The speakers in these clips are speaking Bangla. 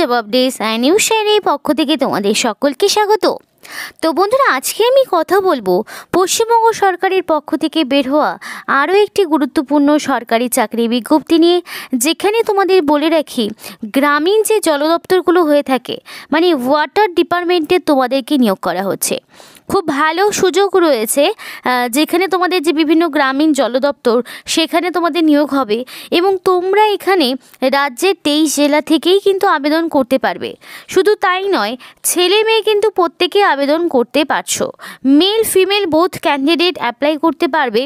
জবাব ডেস অ্যান্ড নিউজ এই পক্ষ থেকে তোমাদের সকলকে স্বাগত তো বন্ধুরা আজকে আমি কথা বলবো পশ্চিমবঙ্গ সরকারের পক্ষ থেকে বের হওয়া আরও একটি গুরুত্বপূর্ণ সরকারি চাকরি বিজ্ঞপ্তি নিয়ে যেখানে তোমাদের বলে রাখি গ্রামীণ যে জলদপ্তরগুলো হয়ে থাকে মানে ওয়াটার ডিপার্টমেন্টে তোমাদেরকে নিয়োগ করা হচ্ছে খুব ভালো সুযোগ রয়েছে যেখানে তোমাদের যে বিভিন্ন গ্রামীণ জলদপ্তর সেখানে তোমাদের নিয়োগ হবে এবং তোমরা এখানে রাজ্যের তেইশ জেলা থেকেই কিন্তু আবেদন করতে পারবে শুধু তাই নয় ছেলে মেয়ে কিন্তু প্রত্যেকে আবেদন করতে পারছো male female both candidate apply করতে পারবে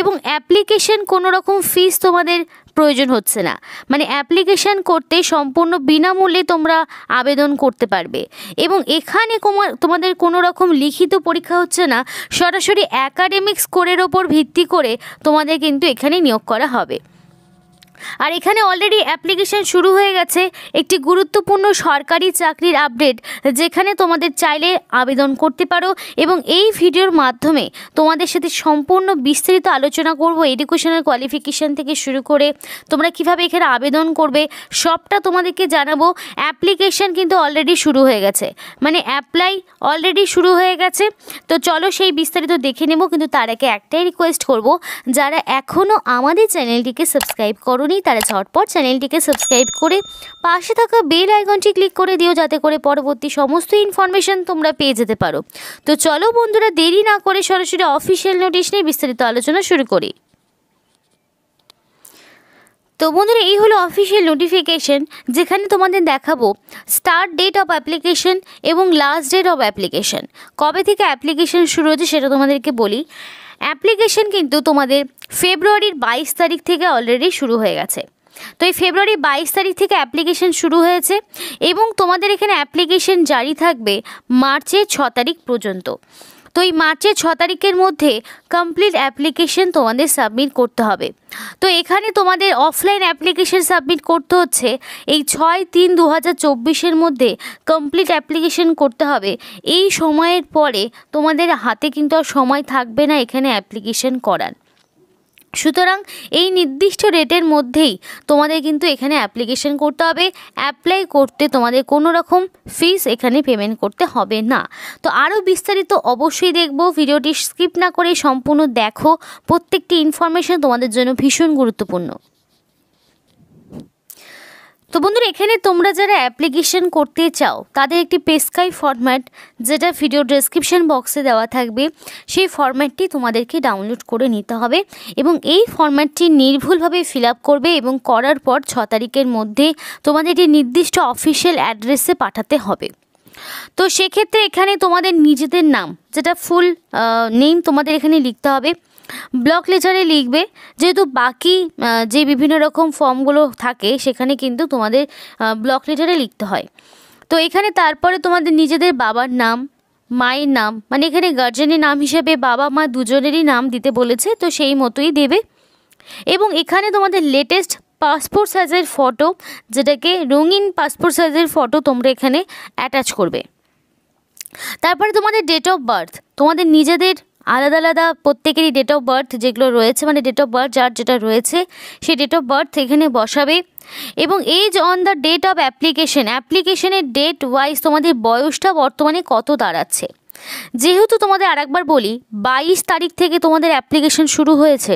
এবং অ্যাপ্লিকেশন কোনো রকম ফিস তোমাদের প্রয়োজন হচ্ছে না মানে অ্যাপ্লিকেশান করতে সম্পূর্ণ বিনামূল্যে তোমরা আবেদন করতে পারবে এবং এখানে তোমাদের কোনো রকম লিখিত পরীক্ষা হচ্ছে না সরাসরি অ্যাকাডেমিক স্কোরের ওপর ভিত্তি করে তোমাদের কিন্তু এখানে নিয়োগ করা হবে আর এখানে অলরেডি অ্যাপ্লিকেশান শুরু হয়ে গেছে একটি গুরুত্বপূর্ণ সরকারি চাকরির আপডেট যেখানে তোমাদের চাইলে আবেদন করতে পারো এবং এই ভিডিওর মাধ্যমে তোমাদের সাথে সম্পূর্ণ বিস্তারিত আলোচনা করব এডুকেশনাল কোয়ালিফিকেশান থেকে শুরু করে তোমরা কিভাবে এখানে আবেদন করবে সবটা তোমাদেরকে জানাবো অ্যাপ্লিকেশান কিন্তু অলরেডি শুরু হয়ে গেছে মানে অ্যাপ্লাই অলরেডি শুরু হয়ে গেছে তো চলো সেই বিস্তারিত দেখে নেব কিন্তু তার আগে একটাই রিকোয়েস্ট করব যারা এখনও আমাদের চ্যানেলটিকে সাবস্ক্রাইব করনি হয়নি তারা ঝটপট চ্যানেলটিকে সাবস্ক্রাইব করে পাশে থাকা বেল আইকনটি ক্লিক করে দিও যাতে করে পরবর্তী সমস্ত ইনফরমেশান তোমরা পেয়ে যেতে পারো তো চলো বন্ধুরা দেরি না করে সরাসরি অফিসিয়াল নোটিশ নিয়ে বিস্তারিত আলোচনা শুরু করি তো বন্ধুরা এই হলো অফিসিয়াল নোটিফিকেশন যেখানে তোমাদের দেখাবো স্টার্ট ডেট অফ অ্যাপ্লিকেশন এবং লাস্ট ডেট অফ অ্যাপ্লিকেশন কবে থেকে অ্যাপ্লিকেশন শুরু হচ্ছে সেটা তোমাদেরকে বলি অ্যাপ্লিকেশন কিন্তু তোমাদের ফেব্রুয়ারির বাইশ তারিখ থেকে অলরেডি শুরু হয়ে গেছে তো এই ফেব্রুয়ারি বাইশ তারিখ থেকে অ্যাপ্লিকেশন শুরু হয়েছে এবং তোমাদের এখানে অ্যাপ্লিকেশন জারি থাকবে মার্চের ছ তারিখ পর্যন্ত তো এই মার্চের ছ তারিখের মধ্যে কমপ্লিট অ্যাপ্লিকেশন তোমাদের সাবমিট করতে হবে তো এখানে তোমাদের অফলাইন অ্যাপ্লিকেশন সাবমিট করতে হচ্ছে এই ছয় তিন দু হাজার চব্বিশের মধ্যে কমপ্লিট অ্যাপ্লিকেশন করতে হবে এই সময়ের পরে তোমাদের হাতে কিন্তু আর সময় থাকবে না এখানে অ্যাপ্লিকেশন করার সুতরাং এই নির্দিষ্ট রেটের মধ্যেই তোমাদের কিন্তু এখানে অ্যাপ্লিকেশন করতে হবে অ্যাপ্লাই করতে তোমাদের কোনো রকম ফিস এখানে পেমেন্ট করতে হবে না তো আরও বিস্তারিত অবশ্যই দেখব ভিডিওটি স্কিপ না করে সম্পূর্ণ দেখো প্রত্যেকটি ইনফরমেশান তোমাদের জন্য ভীষণ গুরুত্বপূর্ণ তো বন্ধুরা এখানে তোমরা যারা অ্যাপ্লিকেশন করতে চাও তাদের একটি পেস্কাই ফরম্যাট যেটা ভিডিও ডেসক্রিপশান বক্সে দেওয়া থাকবে সেই ফরম্যাটটি তোমাদেরকে ডাউনলোড করে নিতে হবে এবং এই ফরম্যাটটি নির্ভুলভাবে ফিল করবে এবং করার পর ছ তারিখের মধ্যে তোমাদের একটি নির্দিষ্ট অফিসিয়াল অ্যাড্রেসে পাঠাতে হবে তো সেক্ষেত্রে এখানে তোমাদের নিজেদের নাম যেটা ফুল নেম তোমাদের এখানে লিখতে হবে ব্লক লেটারে লিখবে যেহেতু বাকি যে বিভিন্ন রকম ফর্মগুলো থাকে সেখানে কিন্তু তোমাদের ব্লক লেটারে লিখতে হয় তো এখানে তারপরে তোমাদের নিজেদের বাবার নাম মায়ের নাম মানে এখানে গার্জেনের নাম হিসেবে বাবা মা দুজনেরই নাম দিতে বলেছে তো সেই মতোই দেবে এবং এখানে তোমাদের লেটেস্ট পাসপোর্ট সাইজের ফটো যেটাকে রঙিন পাসপোর্ট সাইজের ফটো তোমরা এখানে অ্যাটাচ করবে তারপরে তোমাদের ডেট অফ বার্থ তোমাদের নিজেদের আলাদা আলাদা প্রত্যেকেরই ডেট অফ বার্থ যেগুলো রয়েছে মানে ডেট অফ বার্থ যার যেটা রয়েছে সেই ডেট অফ বার্থ এখানে বসাবে এবং age on the date of application অ্যাপ্লিকেশনের ডেট ওয়াইজ তোমাদের বয়সটা বর্তমানে কত দাঁড়াচ্ছে যেহেতু তোমাদের আরেকবার বলি বাইশ তারিখ থেকে তোমাদের অ্যাপ্লিকেশন শুরু হয়েছে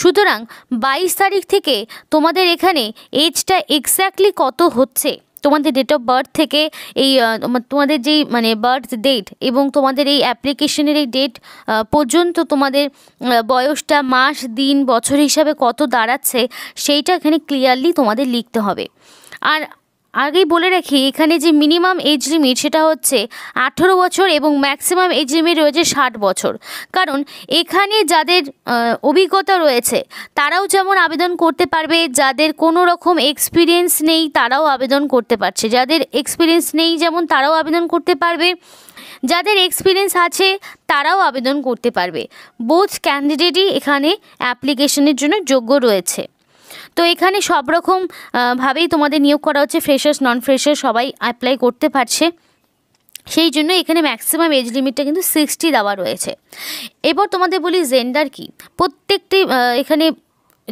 সুতরাং বাইশ তারিখ থেকে তোমাদের এখানে এজটা এক্স্যাক্টলি কত হচ্ছে তোমাদের ডেট অফ বার্থ থেকে এই তোমাদের যেই মানে বার্থ ডেট এবং তোমাদের এই অ্যাপ্লিকেশনের এই ডেট পর্যন্ত তোমাদের বয়সটা মাস দিন বছর হিসাবে কত দাঁড়াচ্ছে সেইটা এখানে ক্লিয়ারলি তোমাদের লিখতে হবে আর আগেই বলে রাখি এখানে যে মিনিমাম এজ লিমিট সেটা হচ্ছে আঠেরো বছর এবং ম্যাক্সিমাম এজ লিমিট রয়েছে ষাট বছর কারণ এখানে যাদের অভিজ্ঞতা রয়েছে তারাও যেমন আবেদন করতে পারবে যাদের কোনো রকম এক্সপিরিয়েন্স নেই তারাও আবেদন করতে পারছে যাদের এক্সপিরিয়েন্স নেই যেমন তারাও আবেদন করতে পারবে যাদের এক্সপিরিয়েন্স আছে তারাও আবেদন করতে পারবে বোথ ক্যান্ডিডেটই এখানে অ্যাপ্লিকেশনের জন্য যোগ্য রয়েছে তো এখানে সব রকম ভাবেই তোমাদের নিয়োগ করা হচ্ছে ফ্রেশার্স নন ফ্রেশার সবাই অ্যাপ্লাই করতে পারছে সেই জন্য এখানে ম্যাক্সিমাম এজ লিমিটটা কিন্তু সিক্সটি দেওয়া রয়েছে এবার তোমাদের বলি জেন্ডার কি প্রত্যেকটি এখানে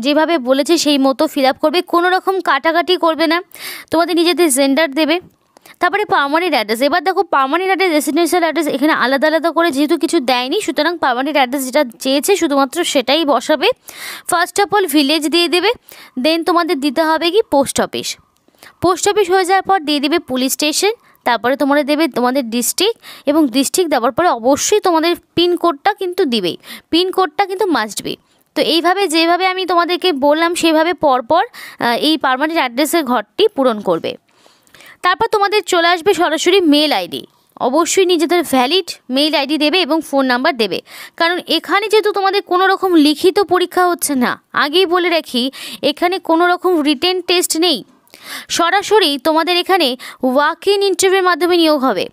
যেভাবে বলেছে সেই মতো ফিল আপ করবে কোনো রকম কাটাকাটি করবে না তোমাদের নিজেদের জেন্ডার দেবে তারপরে পার্মানেন্ট অ্যাড্রেস এবার দেখো পার্মানেন্ট অ্যাড্রেস রেসিডেন্সিয়াল অ্যাড্রেস এখানে আলাদা আলাদা করে যেহেতু কিছু দেয়নি সুতরাং পার্মানেন্ট অ্যাড্রেস যেটা চেয়েছে শুধুমাত্র সেটাই বসাবে ফার্স্ট অফ অল ভিলেজ দিয়ে দেবে দেন তোমাদের দিতে হবে কি পোস্ট অফিস পোস্ট অফিস হয়ে যাওয়ার পর দিয়ে দেবে পুলিশ স্টেশন তারপরে তোমাদের দেবে তোমাদের ডিস্ট্রিক্ট এবং ডিস্ট্রিক্ট দেওয়ার পরে অবশ্যই তোমাদের পিনকোডটা কিন্তু দিবেই পিনকোডটা কিন্তু মাস্ট বি তো এইভাবে যেভাবে আমি তোমাদেরকে বললাম সেভাবে পরপর এই পারমানেন্ট অ্যাড্রেসের ঘরটি পূরণ করবে তারপর তোমাদের চলে আসবে সরাসরি মেল আইডি অবশ্যই নিজেদের ভ্যালিড মেইল আইডি দেবে এবং ফোন নাম্বার দেবে কারণ এখানে যেহেতু তোমাদের কোনো রকম লিখিত পরীক্ষা হচ্ছে না আগেই বলে রাখি এখানে কোনো রকম রিটেন টেস্ট নেই সরাসরি তোমাদের এখানে ওয়াক ইন ইন্টারভিউর মাধ্যমে নিয়োগ হবে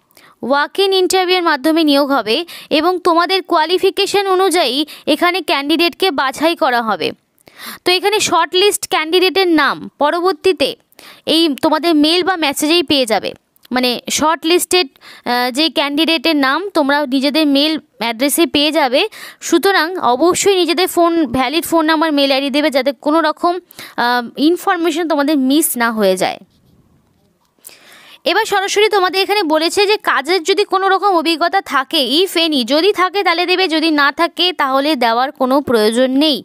ওয়াক ইন ইন্টারভিউয়ের মাধ্যমে নিয়োগ হবে এবং তোমাদের কোয়ালিফিকেশান অনুযায়ী এখানে ক্যান্ডিডেটকে বাছাই করা হবে তো এখানে শর্ট লিস্ট ক্যান্ডিডেটের নাম পরবর্তীতে এই তোমাদের মেল বা মেসেজেই পেয়ে যাবে মানে শর্ট লিস্টেড যে ক্যান্ডিডেটের নাম তোমরা নিজেদের মেল অ্যাড্রেসে পেয়ে যাবে সুতরাং অবশ্যই নিজেদের phone valid phone number mail ID দেবে যাতে কোনো রকম ইনফরমেশন তোমাদের মিস না হয়ে যায় এবার সরাসরি তোমাদের এখানে বলেছে যে কাজের যদি কোনো রকম অভিজ্ঞতা থাকে ইফ এনি যদি থাকে তাহলে দেবে যদি না থাকে তাহলে দেওয়ার কোনো প্রয়োজন নেই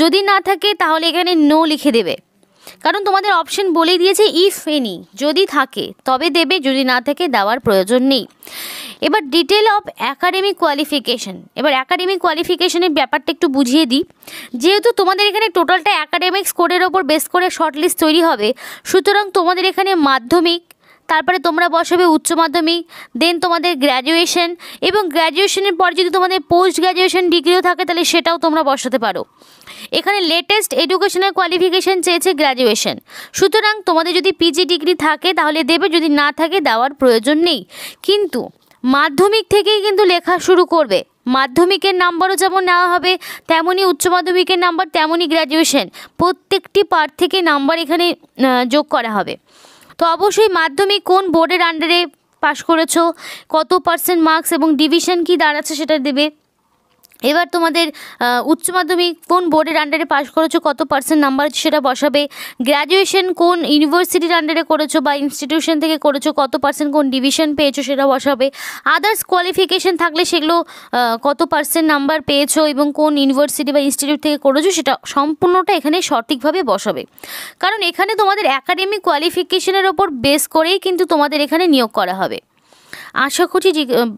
যদি না থাকে তাহলে এখানে নো লিখে দেবে কারণ তোমাদের অপশন বলে দিয়েছে ইফ এনি যদি থাকে তবে দেবে যদি না থাকে দেওয়ার প্রয়োজন নেই এবার ডিটেল অফ অ্যাকাডেমিক কোয়ালিফিকেশন এবার অ্যাকাডেমিক কোয়ালিফিকেশানের ব্যাপারটা একটু বুঝিয়ে দিই যেহেতু তোমাদের এখানে টোটালটা অ্যাকাডেমিক স্কোরের ওপর বেস করে শর্ট লিস্ট তৈরি হবে সুতরাং তোমাদের এখানে মাধ্যমিক তারপরে তোমরা বসাবে উচ্চ মাধ্যমিক দেন তোমাদের গ্র্যাজুয়েশন এবং গ্র্যাজুয়েশনের পর যদি তোমাদের পোস্ট গ্র্যাজুয়েশন ডিগ্রিও থাকে তাহলে সেটাও তোমরা বসাতে পারো এখানে লেটেস্ট এডুকেশনাল কোয়ালিফিকেশান চেয়েছে গ্র্যাজুয়েশন সুতরাং তোমাদের যদি পিজি ডিগ্রি থাকে তাহলে দেবে যদি না থাকে দেওয়ার প্রয়োজন নেই কিন্তু মাধ্যমিক থেকেই কিন্তু লেখা শুরু করবে মাধ্যমিকের নাম্বারও যেমন নেওয়া হবে তেমনই উচ্চ মাধ্যমিকের নাম্বার তেমনই গ্র্যাজুয়েশন প্রত্যেকটি পার্ট থেকে নাম্বার এখানে যোগ করা হবে তো অবশ্যই মাধ্যমিক কোন বোর্ডের আন্ডারে পাশ করেছো কত পার্সেন্ট মার্কস এবং ডিভিশন কি দাঁড়াচ্ছে সেটা দেবে এবার তোমাদের উচ্চ মাধ্যমিক কোন বোর্ডের আন্ডারে পাস করেছো কত পার্সেন্ট নাম্বার আছে সেটা বসাবে গ্র্যাজুয়েশন কোন ইউনিভার্সিটির আন্ডারে করেছো বা ইনস্টিটিউশন থেকে করেছো কত পার্সেন্ট কোন ডিভিশন পেয়েছো সেটা বসাবে আদার্স কোয়ালিফিকেশন থাকলে সেগুলো কত পার্সেন্ট নাম্বার পেয়েছো এবং কোন ইউনিভার্সিটি বা ইনস্টিটিউট থেকে করেছো সেটা সম্পূর্ণটা এখানে সঠিকভাবে বসাবে কারণ এখানে তোমাদের একাডেমিক কোয়ালিফিকেশানের ওপর বেস করেই কিন্তু তোমাদের এখানে নিয়োগ করা হবে আশা করছি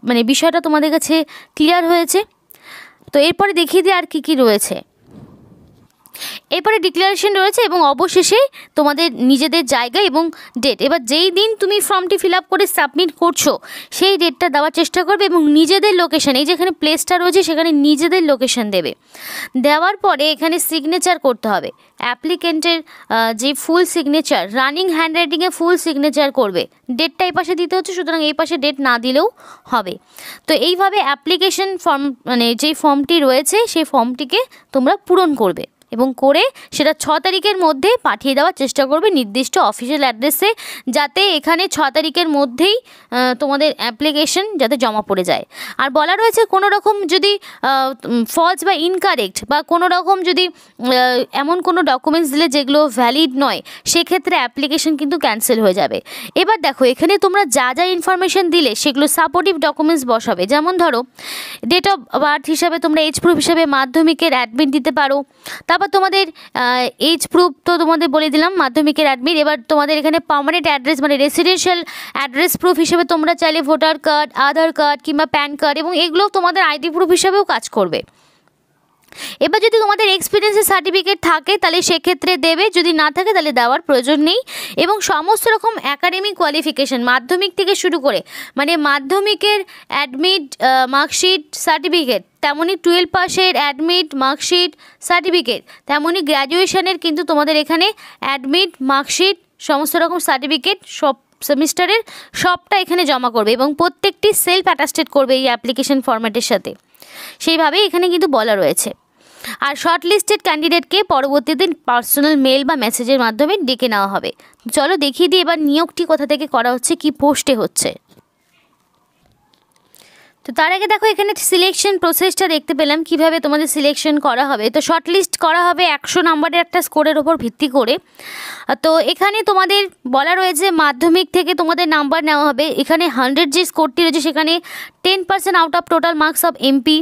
মানে বিষয়টা তোমাদের কাছে ক্লিয়ার হয়েছে তো এরপরে দেখিয়ে দিই আর কি কি রয়েছে এরপরে ডিক্লারেশন রয়েছে এবং অবশেষে তোমাদের নিজেদের জায়গা এবং ডেট এবার যেই দিন তুমি ফর্মটি ফিল আপ করে সাবমিট করছো সেই ডেটটা দেওয়ার চেষ্টা করবে এবং নিজেদের লোকেশান এই যেখানে প্লেসটা রয়েছে সেখানে নিজেদের লোকেশান দেবে দেওয়ার পরে এখানে সিগনেচার করতে হবে অ্যাপ্লিকেন্টের যে ফুল সিগনেচার রানিং হ্যান্ড রাইটিংয়ে ফুল সিগনেচার করবে ডেটটা এই পাশে দিতে হচ্ছে সুতরাং এই পাশে ডেট না দিলেও হবে তো এইভাবে অ্যাপ্লিকেশন ফর্ম মানে যেই ফর্মটি রয়েছে সেই ফর্মটিকে তোমরা পূরণ করবে এবং করে সেটা ছ তারিখের মধ্যে পাঠিয়ে দেওয়ার চেষ্টা করবে নির্দিষ্ট অফিসিয়াল অ্যাড্রেসে যাতে এখানে ছ তারিখের মধ্যেই তোমাদের অ্যাপ্লিকেশন যাতে জমা পড়ে যায় আর বলা রয়েছে কোনো রকম যদি ফলস বা ইনকারেক্ট বা কোনো রকম যদি এমন কোনো ডকুমেন্টস দিলে যেগুলো ভ্যালিড নয় সেক্ষেত্রে অ্যাপ্লিকেশন কিন্তু ক্যান্সেল হয়ে যাবে এবার দেখো এখানে তোমরা যা যা ইনফরমেশান দিলে সেগুলো সাপোর্টিভ ডকুমেন্টস বসাবে যেমন ধরো ডেট অফ বার্থ হিসাবে তোমরা এজ প্রুফ হিসাবে মাধ্যমিকের অ্যাডমিট দিতে পারো তারপর আবার তোমাদের এজ প্রুফ তো তোমাদের বলে দিলাম মাধ্যমিকের অ্যাডমিট এবার তোমাদের এখানে পার্মানেন্ট অ্যাড্রেস মানে রেসিডেন্সিয়াল অ্যাড্রেস প্রুফ হিসেবে তোমরা চাইলে ভোটার কার্ড আধার কার্ড কিংবা প্যান কার্ড এবং এগুলো তোমাদের আইডি প্রুফ হিসেবেও কাজ করবে এবার যদি তোমাদের এক্সপিরিয়েন্সের সার্টিফিকেট থাকে তাহলে সেক্ষেত্রে দেবে যদি না থাকে তাহলে দেওয়ার প্রয়োজন নেই এবং সমস্ত রকম অ্যাকাডেমিক কোয়ালিফিকেশান মাধ্যমিক থেকে শুরু করে মানে মাধ্যমিকের অ্যাডমিট মার্কশিট সার্টিফিকেট তেমনই টুয়েলভ পাসের অ্যাডমিট মার্কশিট সার্টিফিকেট তেমনই গ্র্যাজুয়েশানের কিন্তু তোমাদের এখানে অ্যাডমিট মার্কশিট সমস্ত রকম সার্টিফিকেট সব সেমিস্টারের সবটা এখানে জমা করবে এবং প্রত্যেকটি সেলফ অ্যাটাস্টেড করবে এই অ্যাপ্লিকেশন ফরম্যাটের সাথে সেইভাবে এখানে কিন্তু বলা রয়েছে আর শর্ট ক্যান্ডিডেটকে পরবর্তী দিন পার্সোনাল মেল বা মেসেজের মাধ্যমে ডেকে নেওয়া হবে চলো দেখিয়ে দিই এবার নিয়োগটি কোথা থেকে করা হচ্ছে কি পোস্টে হচ্ছে তো তার আগে দেখো এখানে সিলেকশন প্রসেসটা দেখতে পেলাম কিভাবে তোমাদের সিলেকশন করা হবে তো শর্টলিস্ট করা হবে একশো নাম্বারের একটা স্কোরের ওপর ভিত্তি করে তো এখানে তোমাদের বলা রয়েছে মাধ্যমিক থেকে তোমাদের নাম্বার নেওয়া হবে এখানে হান্ড্রেড যে স্কোরটি রয়েছে সেখানে ten percent out of total marks of MP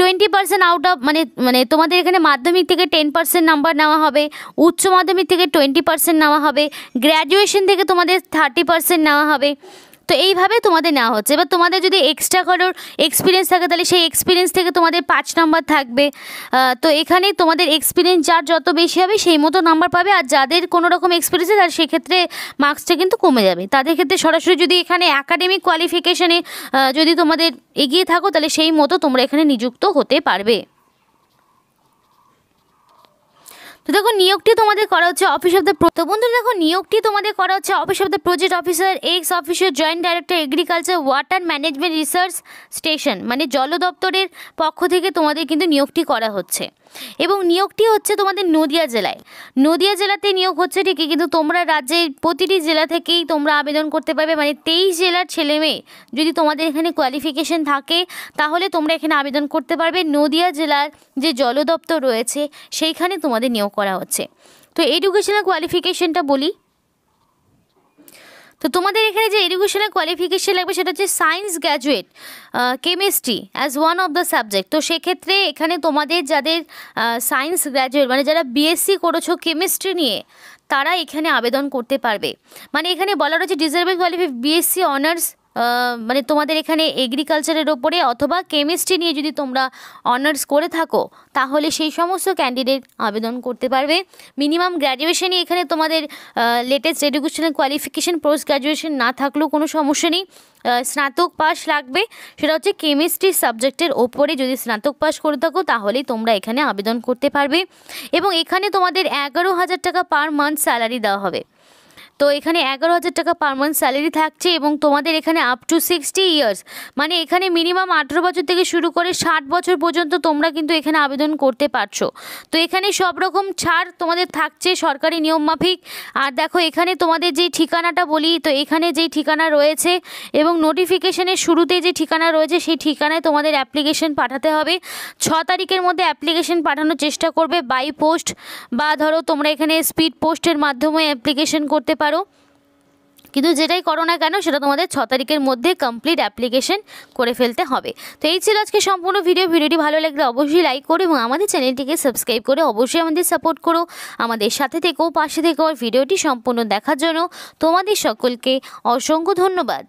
twenty percent out of মানে মানে তোমাদের এখানে মাধ্যমিক থেকে টেন পার্সেন্ট নাম্বার নেওয়া হবে উচ্চ মাধ্যমিক থেকে টোয়েন্টি পার্সেন্ট নেওয়া হবে গ্র্যাজুয়েশন থেকে তোমাদের থার্টি পার্সেন্ট নেওয়া হবে তো এইভাবে তোমাদের নেওয়া হচ্ছে এবার তোমাদের যদি এক্সট্রা কারোর এক্সপিরিয়েন্স থাকে তাহলে সেই এক্সপিরিয়েন্স থেকে তোমাদের পাঁচ নাম্বার থাকবে তো এখানে তোমাদের এক্সপিরিয়েন্স যার যত বেশি হবে সেই মতো নাম্বার পাবে আর যাদের কোনো রকম এক্সপিরিয়েন্স তার সেক্ষেত্রে মার্কসটা কিন্তু কমে যাবে তাদের ক্ষেত্রে সরাসরি যদি এখানে একাডেমিক কোয়ালিফিকেশানে যদি তোমাদের এগিয়ে থাকো তাহলে সেই মতো তোমরা এখানে নিযুক্ত হতে পারবে তো দেখো নিয়োগটি তোমাদের করা হচ্ছে অফিস অফ দ্য তো বন্ধুরা দেখো নিয়োগটি তোমাদের করা হচ্ছে office of the project officer ex officer joint director agriculture water management research station মানে জল দপ্তরের পক্ষ থেকে তোমাদের কিন্তু নিয়োগটি করা হচ্ছে এবং নিয়োগটি হচ্ছে তোমাদের নদিয়া জেলায় নদিয়া জেলাতে নিয়োগ হচ্ছে ঠিকই কিন্তু তোমরা রাজ্যের প্রতিটি জেলা থেকেই তোমরা আবেদন করতে পারবে মানে তেইশ জেলার ছেলে মেয়ে যদি তোমাদের এখানে কোয়ালিফিকেশন থাকে তাহলে তোমরা এখানে আবেদন করতে পারবে নদিয়া জেলার যে জল দপ্তর রয়েছে সেইখানে তোমাদের নিয়োগ করা হচ্ছে তো এডুকেশনাল কোয়ালিফিকেশনটা বলি তো তোমাদের এখানে যে এডুকেশনাল কোয়ালিফিকেশন লাগবে সেটা হচ্ছে science graduate chemistry as one of the subject তো সেক্ষেত্রে এখানে তোমাদের যাদের সায়েন্স গ্র্যাজুয়েট মানে যারা বিএসসি করেছো কেমিস্ট্রি নিয়ে তারা এখানে আবেদন করতে পারবে মানে এখানে বলা রয়েছে ডিজার্ভেড কোয়ালিফি বিএসসি অনার্স মানে তোমাদের এখানে এগ্রিকালচারের ওপরে অথবা কেমিস্ট্রি নিয়ে যদি তোমরা অনার্স করে থাকো তাহলে সেই সমস্ত ক্যান্ডিডেট আবেদন করতে পারবে মিনিমাম গ্র্যাজুয়েশানই এখানে তোমাদের latest educational qualification post graduation না থাকলেও কোনো সমস্যা নেই স্নাতক পাস লাগবে সেটা হচ্ছে কেমিস্ট্রি সাবজেক্টের ওপরে যদি স্নাতক পাস করে থাকো তাহলেই তোমরা এখানে আবেদন করতে পারবে এবং এখানে তোমাদের এগারো হাজার টাকা পার মান্থ স্যালারি দেওয়া হবে তো এখানে এগারো হাজার টাকা পার মান্থ স্যালারি থাকছে এবং তোমাদের এখানে আপ টু সিক্সটি ইয়ার্স মানে এখানে মিনিমাম আঠেরো বছর থেকে শুরু করে ষাট বছর পর্যন্ত তোমরা কিন্তু এখানে আবেদন করতে পারছো তো এখানে সব রকম ছাড় তোমাদের থাকছে সরকারি নিয়ম মাফিক আর দেখো এখানে তোমাদের যে ঠিকানাটা বলি তো এখানে যেই ঠিকানা রয়েছে এবং নোটিফিকেশনের শুরুতে যে ঠিকানা রয়েছে সেই ঠিকানায় তোমাদের অ্যাপ্লিকেশন পাঠাতে হবে ছ তারিখের মধ্যে অ্যাপ্লিকেশন পাঠানোর চেষ্টা করবে বাই পোস্ট বা ধরো তোমরা এখানে স্পিড পোস্টের মাধ্যমে অ্যাপ্লিকেশন করতে পারো পারো কিন্তু যেটাই করো না কেন সেটা তোমাদের ছ তারিখের মধ্যে কমপ্লিট অ্যাপ্লিকেশন করে ফেলতে হবে তো এই ছিল আজকে সম্পূর্ণ ভিডিও ভিডিওটি ভালো লাগলে অবশ্যই লাইক করো এবং আমাদের চ্যানেলটিকে সাবস্ক্রাইব করে অবশ্যই আমাদের সাপোর্ট করো আমাদের সাথে থেকেও পাশে থেকেও ভিডিওটি সম্পূর্ণ দেখার জন্য তোমাদের সকলকে অসংখ্য ধন্যবাদ